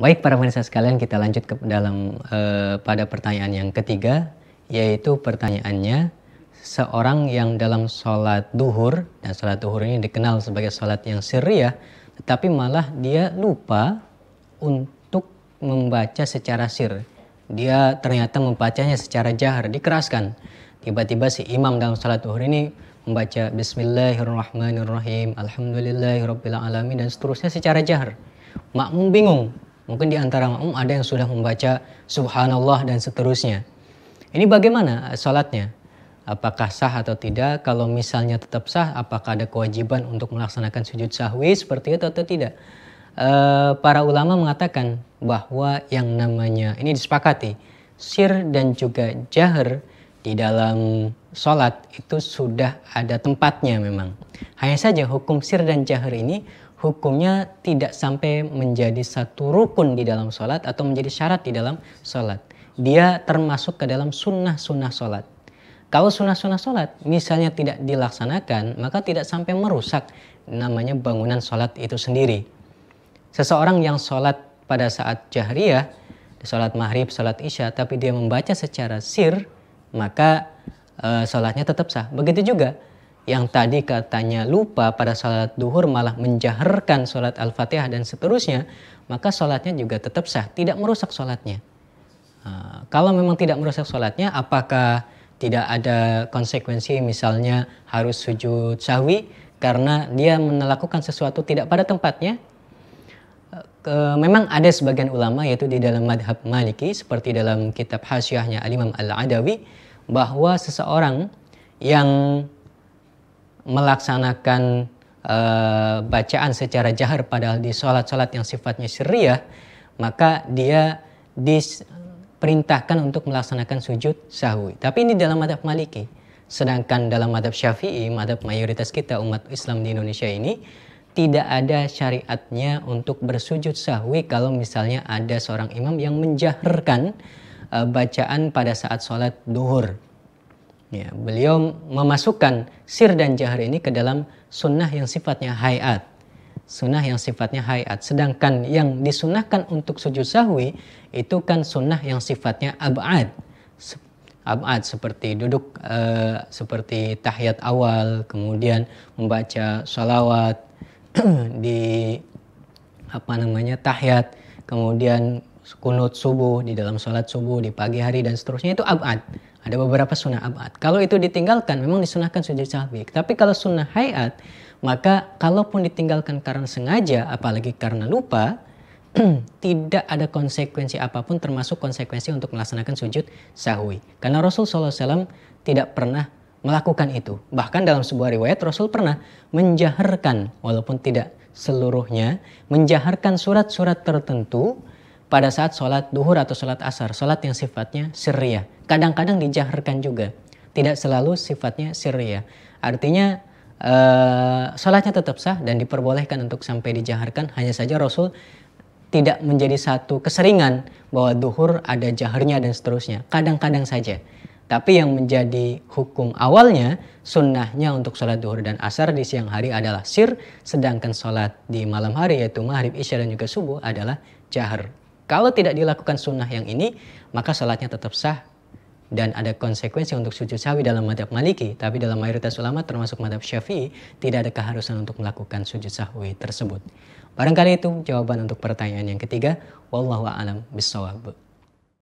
Baik para pemirsa sekalian, kita lanjut ke dalam e, pada pertanyaan yang ketiga, yaitu pertanyaannya seorang yang dalam sholat duhur dan sholat duhur ini dikenal sebagai sholat yang syariah, tetapi malah dia lupa untuk membaca secara sir. Dia ternyata membacanya secara jahar, dikeraskan. Tiba-tiba si imam dalam sholat duhur ini membaca Bismillahirrahmanirrahim, Alhamdulillahirrahmanirrahim, dan seterusnya secara jahar. Makmum bingung, Mungkin di antara makmum ada yang sudah membaca subhanallah dan seterusnya. Ini bagaimana eh, sholatnya? Apakah sah atau tidak? Kalau misalnya tetap sah, apakah ada kewajiban untuk melaksanakan sujud sahwi seperti itu atau tidak? E, para ulama mengatakan bahwa yang namanya ini disepakati sir dan juga jahar di dalam sholat itu sudah ada tempatnya memang. Hanya saja hukum sir dan jahar ini hukumnya tidak sampai menjadi satu rukun di dalam sholat atau menjadi syarat di dalam sholat. Dia termasuk ke dalam sunnah-sunnah sholat. Kalau sunnah-sunnah sholat misalnya tidak dilaksanakan, maka tidak sampai merusak namanya bangunan sholat itu sendiri. Seseorang yang sholat pada saat jahriyah, sholat maghrib, sholat isya, tapi dia membaca secara sir, maka solatnya eh, sholatnya tetap sah. Begitu juga yang tadi katanya lupa pada sholat duhur malah menjaharkan sholat al-fatihah dan seterusnya, maka sholatnya juga tetap sah, tidak merusak sholatnya. Uh, kalau memang tidak merusak sholatnya, apakah tidak ada konsekuensi misalnya harus sujud sahwi karena dia melakukan sesuatu tidak pada tempatnya? memang ada sebagian ulama yaitu di dalam madhab maliki seperti dalam kitab hasyiahnya Al-Imam Al-Adawi bahwa seseorang yang melaksanakan e, bacaan secara jahar padahal di sholat-sholat yang sifatnya syariah, maka dia diperintahkan untuk melaksanakan sujud sahwi. Tapi ini dalam madhab maliki. Sedangkan dalam madhab syafi'i, madhab mayoritas kita umat Islam di Indonesia ini, tidak ada syariatnya untuk bersujud sahwi kalau misalnya ada seorang imam yang menjaharkan eh, bacaan pada saat sholat duhur Ya, beliau memasukkan sir dan jahar ini ke dalam sunnah yang sifatnya hayat. Sunnah yang sifatnya hayat. Sedangkan yang disunahkan untuk sujud sahwi itu kan sunnah yang sifatnya abad. Abad seperti duduk eh, seperti tahiyat awal, kemudian membaca salawat di apa namanya tahiyat, kemudian kunut subuh di dalam sholat subuh di pagi hari dan seterusnya itu abad ada beberapa sunnah abad. Kalau itu ditinggalkan, memang disunahkan sujud sahwi. Tapi kalau sunnah hayat, maka kalaupun ditinggalkan karena sengaja, apalagi karena lupa, tidak ada konsekuensi apapun termasuk konsekuensi untuk melaksanakan sujud sahwi. Karena Rasul SAW tidak pernah melakukan itu. Bahkan dalam sebuah riwayat Rasul pernah menjaharkan walaupun tidak seluruhnya, menjaharkan surat-surat tertentu pada saat sholat duhur atau sholat asar, sholat yang sifatnya seria. Kadang-kadang dijaharkan juga, tidak selalu sifatnya seria. Artinya eh, sholatnya tetap sah dan diperbolehkan untuk sampai dijaharkan, hanya saja Rasul tidak menjadi satu keseringan bahwa duhur ada jaharnya dan seterusnya. Kadang-kadang saja. Tapi yang menjadi hukum awalnya, sunnahnya untuk sholat duhur dan asar di siang hari adalah sir, sedangkan sholat di malam hari yaitu maghrib, isya dan juga subuh adalah jahar. Kalau tidak dilakukan sunnah yang ini, maka sholatnya tetap sah dan ada konsekuensi untuk sujud sawi dalam madhab maliki, tapi dalam mayoritas ulama termasuk madhab syafi'i tidak ada keharusan untuk melakukan sujud sahwi tersebut. Barangkali itu jawaban untuk pertanyaan yang ketiga. Wallahu a'lam bishawab.